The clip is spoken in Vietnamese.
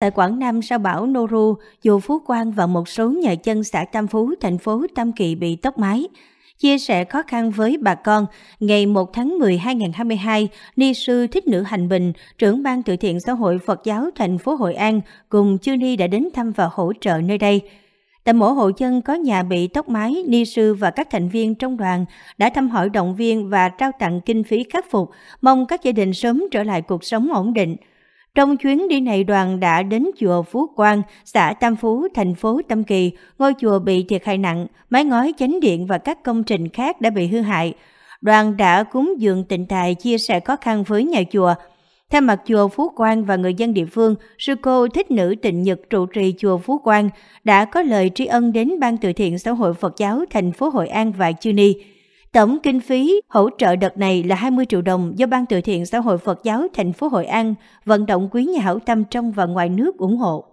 Tại Quảng Nam sau bão Noru, dù Phú Quang và một số nhà chân xã Tam Phú, thành phố Tam Kỳ bị tốc mái. Chia sẻ khó khăn với bà con, ngày 1 tháng 10 2022, Ni sư Thích Nữ Hành Bình, trưởng ban từ thiện xã hội Phật giáo thành phố Hội An cùng chư ni đã đến thăm và hỗ trợ nơi đây. Tại mỗi hộ dân có nhà bị tốc mái, ni sư và các thành viên trong đoàn đã thăm hỏi động viên và trao tặng kinh phí khắc phục, mong các gia đình sớm trở lại cuộc sống ổn định. Trong chuyến đi này đoàn đã đến chùa Phú Quang, xã Tam Phú, thành phố Tam Kỳ, ngôi chùa bị thiệt hại nặng, mái ngói chánh điện và các công trình khác đã bị hư hại. Đoàn đã cúng dường tịnh tài chia sẻ khó khăn với nhà chùa. Theo mặt chùa Phú Quang và người dân địa phương, sư cô thích nữ tịnh Nhật trụ trì chùa Phú Quang đã có lời tri ân đến ban từ thiện xã hội Phật giáo thành phố Hội An và Chư Ni. Tổng kinh phí hỗ trợ đợt này là 20 triệu đồng do Ban từ thiện xã hội Phật giáo thành phố Hội An vận động quý nhà hảo tâm trong và ngoài nước ủng hộ.